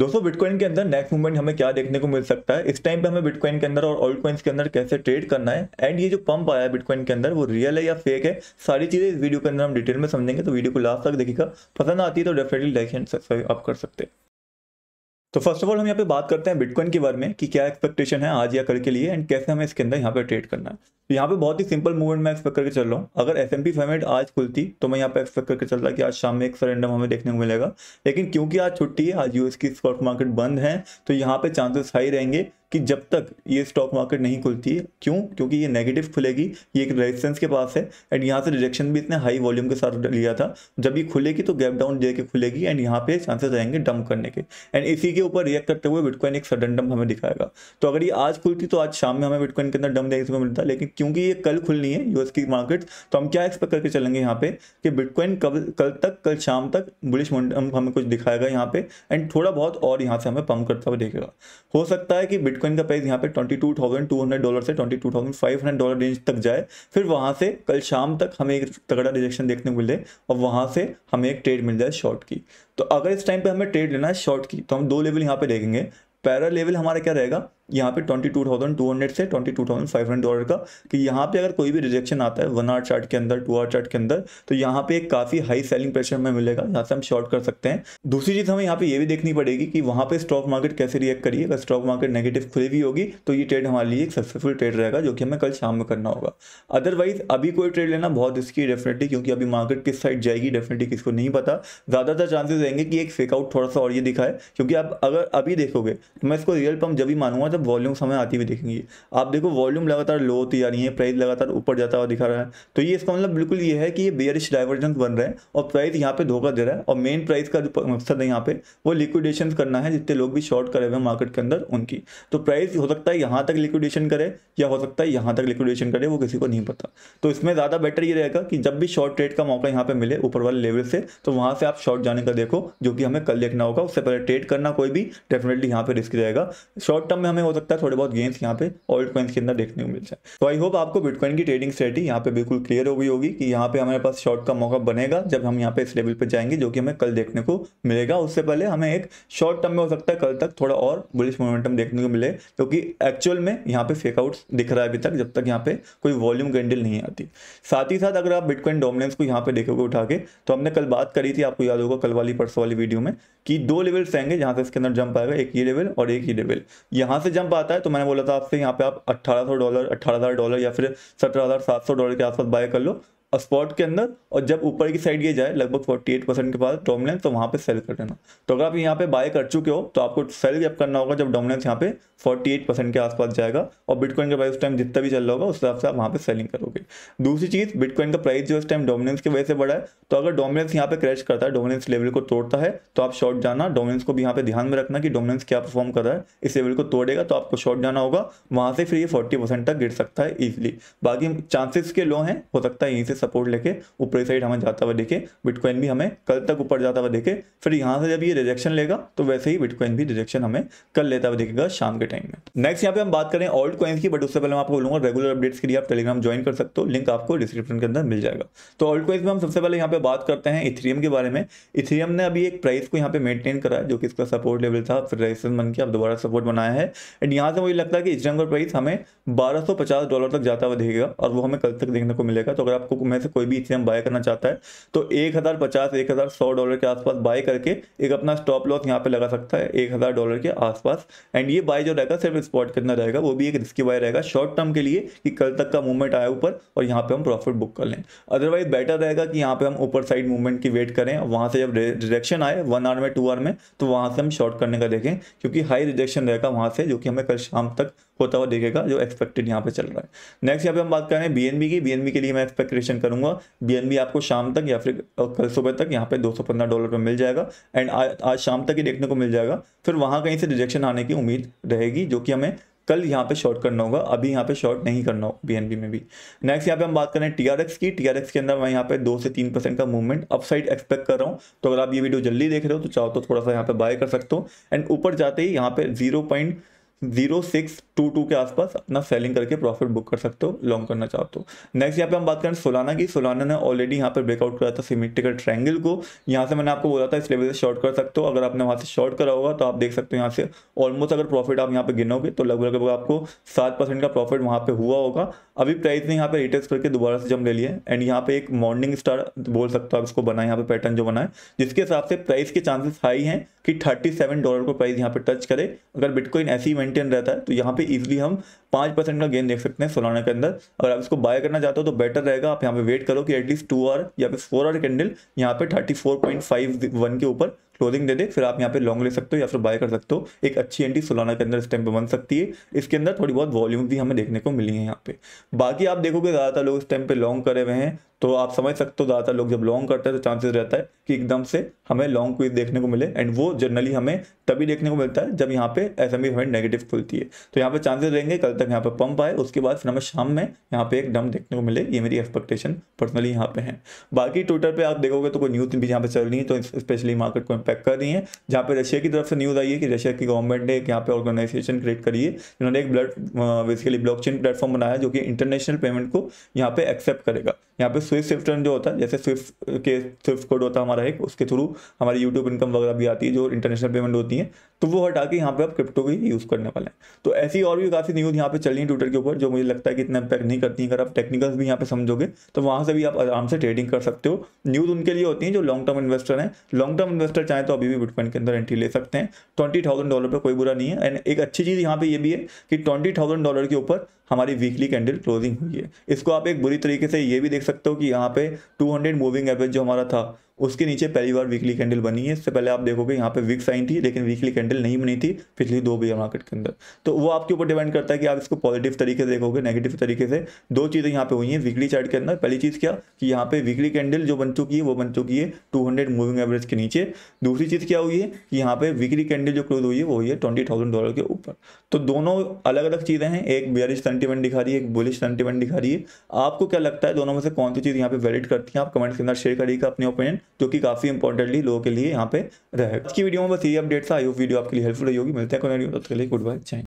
दोस्तों बिटकॉइन के अंदर नेक्स्ट मूवमेंट हमें क्या देखने को मिल सकता है इस टाइम पे हमें बिटकॉइन के अंदर और ऑल्ट कॉइन्स के अंदर कैसे ट्रेड करना है एंड ये जो पंप आया है बिटकॉइन के अंदर वो रियल है या फेक है सारी चीज़ें इस वीडियो के अंदर हम डिटेल में समझेंगे तो वीडियो को लास्ट तक देखिएगा पसंद आती है तो डेफिनेटली लाइक एंड सब्सक्राइब आप कर सकते हैं तो फर्स्ट ऑफ ऑल हम यहाँ पे बात करते हैं बिटकॉइन के बारे में कि क्या एक्सपेक्टेशन है आज या कल के लिए एंड कैसे हमें इसके अंदर यहाँ पे ट्रेड करना है तो यहाँ पे बहुत ही सिंपल मूवमेंट मैं एक्सपेक्ट करके चल रहा हूँ अगर एस एम पी फाइव आज खुलती तो मैं यहाँ पे एक्सपेक्ट करके चल रहा कि आज शाम में एक सरेंडम हमें देखने को मिलेगा लेकिन क्योंकि आज छुट्टी है आज यूएस की स्टॉक मार्केट बंद है तो यहाँ पे चांसेस हाई रहेंगे कि जब तक ये स्टॉक मार्केट नहीं खुलती है क्यों क्योंकि ये नेगेटिव खुलेगी ये एक रेजिस्टेंस के पास है एंड यहाँ से रिजेक्शन भी इतने हाई वॉल्यूम के साथ लिया था जब ये खुलेगी तो गैप डाउन दे के खुलेगी एंड यहाँ पे चांसेस रहेंगे डंप करने के एंड इसी के ऊपर रिएक्ट करते हुए बिटकॉइन एक सडन डंप हमें दिखाएगा तो अगर ये आज खुलती तो आज शाम में हमें बिटकॉइन के अंदर डंप देखने को मिलता लेकिन क्योंकि ये कल खुलनी है यूएस की मार्केट तो हम क्या एक्सपेक्ट करके चलेंगे यहाँ पे कि बिटकॉइन कब कल तक कल शाम तक बुलिश मोमेंटम हमें कुछ दिखाएगा यहाँ पे एंड थोड़ा बहुत और यहाँ से हमें पम्प करता हुआ देखेगा हो सकता है कि बिटकॉइन का प्राइस यहाँ पे twenty two thousand two hundred dollar से twenty two thousand five hundred dollar range तक जाए फिर वहाँ से कल शाम तक हमें एक तगड़ा रिजेक्शन देखने को मिले और वहाँ से हमें एक ट्रेड मिल जाए शॉर्ट की तो अगर इस टाइम पर हमें ट्रेड लेना है शॉर्ट की तो हम दो लेवल यहाँ पे देखेंगे पैरा लेवल हमारा क्या रहेगा यहाँ पे 22,200 से 22,500 डॉलर का कि यहाँ पे अगर कोई भी रिजेक्शन आता है वन आर चार्ट के अंदर टू आर चार्ट के अंदर तो यहाँ पे एक काफ़ी हाई सेलिंग प्रेशर में मिलेगा यहाँ से हम शॉर्ट कर सकते हैं दूसरी चीज़ हमें यहाँ पे ये भी देखनी पड़ेगी कि वहाँ पे स्टॉक मार्केट कैसे रिएक्ट करिए अगर स्टॉक मार्केट नेगेटिव खुली हुई होगी तो ये ट्रेड हमारे लिए एक सक्सेसफुल ट्रेड रहेगा जो कि हमें कल शाम में करना होगा अदरवाइज अभी कोई ट्रेड लेना बहुत रिस्की है डेफिनेटली क्योंकि अभी मार्केट किस साइड जाएगी डेफिनेटली किसको नहीं पता ज़्यादातर चांसेस रहेंगे कि एक फेकआउट थोड़ा सा और ये दिखाए क्योंकि आप अगर अभी देखोगे तो मैं इसको रियल पम्प जब भी मानूंगा मतलब वॉल्यूम समय आती हुई दिखेंगी आप देखो वॉल्यूम लगातार लो होती जा रही है प्राइस लगातार ऊपर जाता हुआ दिखा रहा है तो ये इसका मतलब बिल्कुल ये है कि ये बेयरिश डाइवर्जन बन रहे हैं और प्राइस यहाँ पे धोखा दे रहा है और मेन प्राइस का मकसद है यहाँ पे वो लिक्विडेशन करना है जितने लोग भी शॉर्ट करे हुए मार्केट के अंदर उनकी तो प्राइस हो सकता है यहाँ तक लिक्विडेशन करे या हो सकता है यहाँ तक लिक्विडेशन करे वो किसी को नहीं पता तो इसमें ज़्यादा बेटर ये रहेगा कि जब भी शॉर्ट ट्रेड का मौका यहाँ पे मिले ऊपर वाले लेवल से तो वहाँ से आप शॉर्ट जाने का देखो जो कि हमें कल देखना होगा उससे पहले ट्रेड करना कोई भी डेफिनेटली यहाँ पे रिस्क रहेगा शॉर्ट टर्म में हमें हो सकता है थोड़े बहुत गेंस यहाँ पे ऑल्ट कॉइन्स के अंदर देखने को मिल जाए तो आई होप आपको बिटकॉइन की ट्रेडिंग स्ट्रेटी यहाँ पे बिल्कुल क्लियर हो गई होगी कि यहाँ पे हमारे पास शॉर्ट का मौका बनेगा जब हम यहाँ पे इस लेवल पर जाएंगे जो कि हमें कल देखने को मिलेगा उससे पहले हमें एक शॉर्ट टर्म में हो सकता है कल तक थोड़ा और बुलिश मोमेंटम देखने को मिले क्योंकि एक्चुअल में यहाँ पे फेकआउट दिख रहा है अभी तक जब तक यहाँ पे कोई वॉल्यूम कैंडल नहीं आती साथ ही साथ अगर आप बिटकॉइन डोमिनेंस को यहाँ पे देखोगे उठा के तो हमने कल बात करी थी आपको याद होगा कल वाली परसों वाली वीडियो में कि दो लेवल्स आएंगे जहाँ से इसके अंदर जंप आएगा एक ये लेवल और एक ही लेवल यहाँ से जंप आता है तो मैंने बोला था आपसे यहाँ पे आप अट्ठारह डॉलर हजार डॉलर या फिर सत्रह डॉलर के आसपास बाय कर लो स्पॉट के अंदर और जब ऊपर की साइड ये जाए लगभग 48 परसेंट के पास डोमिनेंस तो वहाँ पे सेल कर देना तो अगर आप यहाँ पे बाय कर चुके हो तो आपको सेल जब करना होगा जब डोमिनेंस यहाँ पे 48 परसेंट के आसपास जाएगा और बिटकॉइन का प्राइस उस टाइम जितना भी चल रहा होगा उस हिसाब से आप वहाँ पे सेलिंग करोगे दूसरी चीज़ बिटकॉइन का प्राइस जो इस टाइम डोमिनेंस की वजह से बढ़ा है तो अगर डोमिनेंस यहाँ पे क्रैश करता है डोमिनेंस लेवल को तोड़ता है तो आप शॉर्ट जाना डोमिनेंस को भी यहाँ पे ध्यान में रखना कि डोमिनेंस क्या परफॉर्म कर रहा है इस लेवल को तोड़ेगा तो आपको शॉर्ट जाना होगा वहाँ से फिर ये फोर्टी तक गिर सकता है ईजिली बाकी चांसेस के लो हैं हो सकता है यहीं से सपोर्ट लेके ऊपर साइड हमें जाता हुआ देखे बिटकॉइन भी हमें कल तक ऊपर जाता हुआ देखे फिर यहाँ से जब ये रिजेक्शन लेगा तो वैसे ही बिटकॉइन भी रिजेक्शन हमें कल लेता हुआ देखेगा शाम के टाइम में नेक्स्ट यहाँ पे हम बात करें ऑल्ड कॉइन्स की बट उससे पहले मैं आपको बोलूँगा रेगुलर अपडेट्स के लिए आप टेलीग्राम ज्वाइन कर सकते हो लिंक आपको डिस्क्रिप्शन के अंदर मिल जाएगा तो ऑल्ड कॉइन्स में हम सबसे पहले यहाँ पे बात करते हैं इथेरियम के बारे में इथेरियम ने अभी एक प्राइस को यहाँ पे मेंटेन करा है जो कि इसका सपोर्ट लेवल था फिर रेजिस्टेंस बन के अब दोबारा सपोर्ट बनाया है एंड यहाँ से मुझे लगता है कि इस जंगल प्राइस हमें 1250 डॉलर तक जाता हुआ देखेगा और वो हमें कल तक देखने को मिलेगा तो अगर आपको में से कोई भी इथेरियम बाय करना चाहता है तो एक हज़ार पचास एक हज़ार सौ डॉलर के आसपास बाय करके एक अपना स्टॉप लॉस यहाँ पे लगा सकता है एक हज़ार डॉलर के आसपास एंड ये बाय जो रहेगा सिर्फ स्पॉट के अंदर रहेगा वो भी एक रिस्की बाय रहेगा शॉर्ट टर्म के लिए कि कल तक का मूवमेंट आया ऊपर और यहाँ पे हम प्रॉफिट बुक कर लें अदरवाइज बेटर रहेगा कि यहाँ पे हम ऊपर साइड मूवमेंट की वेट करें वहाँ से जब रिजेक्शन आए वन आवर में टू आवर में तो वहाँ से हम शॉर्ट करने का देखें क्योंकि हाई रिजेक्शन रहेगा वहाँ से जो कि हमें कल शाम तक होता हुआ देखेगा जो एक्सपेक्टेड यहाँ पे चल रहा है नेक्स्ट यहाँ पे हम बात करें बी की बी के लिए मैं एक्सपेक्टेशन मेंशन करूंगा बी आपको शाम तक या फिर कल सुबह तक यहाँ पे 215 डॉलर पर मिल जाएगा एंड आज शाम तक ही देखने को मिल जाएगा फिर वहाँ कहीं से रिजेक्शन आने की उम्मीद रहेगी जो कि हमें कल यहाँ पे शॉर्ट करना होगा अभी यहाँ पे शॉर्ट नहीं करना होगा बीएनबी में भी नेक्स्ट यहाँ पे हम बात करें टीआरएक्स की टीआरएक्स के अंदर मैं यहाँ पे दो से तीन परसेंट का मूवमेंट अपसाइड एक्सपेक्ट कर रहा हूँ तो अगर आप ये वीडियो जल्दी देख रहे हो तो चाहो तो थोड़ा सा यहाँ पे बाय कर सकते हो एंड ऊपर जाते ही यहाँ पे zero point zero six two two के आसपास अपना सेलिंग करके प्रॉफिट बुक कर सकते हो लॉन्ग करना चाहते हो नेक्स्ट तो। यहाँ पे हम बात करें सोलाना की सोलाना ने ऑलरेडी यहाँ पर ब्रेकआउट करा था सिमेट्रिकल ट्रायंगल को यहाँ से मैंने आपको बोला था इस लेवल से शॉर्ट कर सकते हो अगर आपने वहाँ से शॉर्ट करा होगा तो आप देख सकते हो यहाँ से ऑलमोस्ट अगर प्रॉफिट आप यहाँ पे गिनोगे तो लगभग लगभग आपको सात परसेंट का प्रॉफिट वहाँ पर हुआ होगा अभी प्राइस ने यहाँ पे रिटेस्ट करके दोबारा से जम ले लिया एंड यहाँ पे एक मॉर्निंग स्टार बोल सकते हो आप इसको बनाए यहाँ पे पैटर्न जो बनाए जिसके हिसाब से प्राइस के चांसेस हाई हैं कि थर्टी डॉलर को प्राइस यहाँ पे टच करे अगर बिटकॉइन ऐसी मेंटेन रहता है तो यहाँ पे इजीली हम पाँच परसेंट का गेन देख सकते हैं सोलाना के अंदर अगर आप इसको बाय करना चाहते हो तो बेटर रहेगा आप यहाँ पे वेट करो कि एटलीस्ट टू आवर या फिर फोर आवर कैंडल यहाँ पे thirty four point five one के ऊपर क्लोजिंग दे दे फिर आप यहाँ पे लॉन्ग ले सकते हो या फिर बाय कर सकते हो एक अच्छी एंटी सोलाना के अंदर इस टाइम पे बन सकती है इसके अंदर थोड़ी बहुत वॉल्यूम भी हमें देखने को मिली है यहाँ पे बाकी आप देखोगे ज़्यादातर लोग इस टाइम पे लॉन्ग करे हुए हैं तो आप समझ सकते हो ज़्यादातर लोग जब लॉन्ग करते हैं तो चांसेस रहता है कि एकदम से हमें लॉन्ग क्विज देखने को मिले एंड वो जनरली हमें तभी देखने को मिलता है जब यहाँ पे एस एम हमें नेगेटिव खुलती है तो यहाँ पे चांसेस रहेंगे कल तक यहाँ पे पंप आए उसके बाद फिर हमें शाम में यहाँ पे एक डम देखने को मिले ये मेरी एक्सपेक्टेशन पर्सनली यहाँ पे है बाकी ट्विटर पर आप देखोगे तो कोई न्यूज़ भी यहाँ पे चल रही है तो स्पेशली मार्केट को पैक कर रही हैं जहाँ पे रशिया की तरफ से न्यूज़ आई है कि रशिया की गवर्नमेंट ने एक यहाँ पे ऑर्गेनाइजेशन क्रिएट करी है जिन्होंने एक ब्लड बेसिकली ब्लॉकचेन प्लेटफॉर्म बनाया जो कि इंटरनेशनल पेमेंट को यहाँ पे एक्सेप्ट करेगा यहाँ पे स्विफ्ट स्विफ्ट जो होता है जैसे स्विफ्ट के स्विफ्ट कोड होता है हमारा एक उसके थ्रू हमारी यूट्यूब इनकम वगैरह भी आती है जो इंटरनेशनल पेमेंट होती है तो वो हटा के यहाँ पे आप क्रिप्टो भी यूज़ करने वाले हैं तो ऐसी और भी काफ़ी न्यूज़ यहाँ पे चल रही है ट्विटर के ऊपर जो मुझे लगता है कि इतना इम्पैक्ट नहीं करती अगर आप टेक्निकल्स भी यहाँ पे समझोगे तो वहाँ से भी आप आराम से ट्रेडिंग कर सकते हो न्यूज़ उनके लिए होती है जो लॉन्ग टर्म इन्वेस्टर हैं लॉन्ग टर्म इन्वेस्टर चाहे तो अभी भी बिटकॉइन के अंदर एंट्री ले सकते हैं ट्वेंटी डॉलर पर कोई बुरा नहीं है एंड एक अच्छी चीज़ यहाँ पे ये भी है कि ट्वेंटी डॉलर के ऊपर हमारी वीकली कैंडल क्लोजिंग हुई है इसको आप एक बुरी तरीके से ये भी देख सकते हो कि यहाँ पे 200 मूविंग एवरेज जो हमारा था उसके नीचे पहली बार वीकली कैंडल बनी है इससे पहले आप देखोगे यहाँ पे वीक साइन थी लेकिन वीकली कैंडल नहीं बनी थी पिछली दो बजे मार्केट के अंदर तो वो आपके ऊपर डिपेंड करता है कि आप इसको पॉजिटिव तरीके से देखोगे नेगेटिव तरीके से दो चीज़ें यहाँ पे हुई हैं वीकली चार्ट के अंदर पहली चीज़ क्या कि यहाँ पे वीकली कैंडल जो बन चुकी है वो बन चुकी है टू मूविंग एवरेज के नीचे दूसरी चीज़ क्या हुई है कि यहाँ पे वीकली कैंडल जो क्लोज हुई है वो हुई है ट्वेंटी डॉलर के ऊपर तो दोनों अलग अलग चीज़ें हैं एक बेरिश सेंटीमेंट दिखा रही है एक बुलिश सेंटीमेंट दिखा रही है आपको क्या लगता है दोनों में से कौन सी चीज़ यहाँ पे वैलिड करती है आप कमेंट्स के अंदर शेयर करिएगा अपने ओपिनियन जो कि काफ़ी इंपॉर्टेंटली लोगों के लिए यहाँ पे रहेगा आज की वीडियो में बस ये अपडेट आई वीडियो आपके लिए हेल्पफुल रही होगी मिलते हैं गुड बाय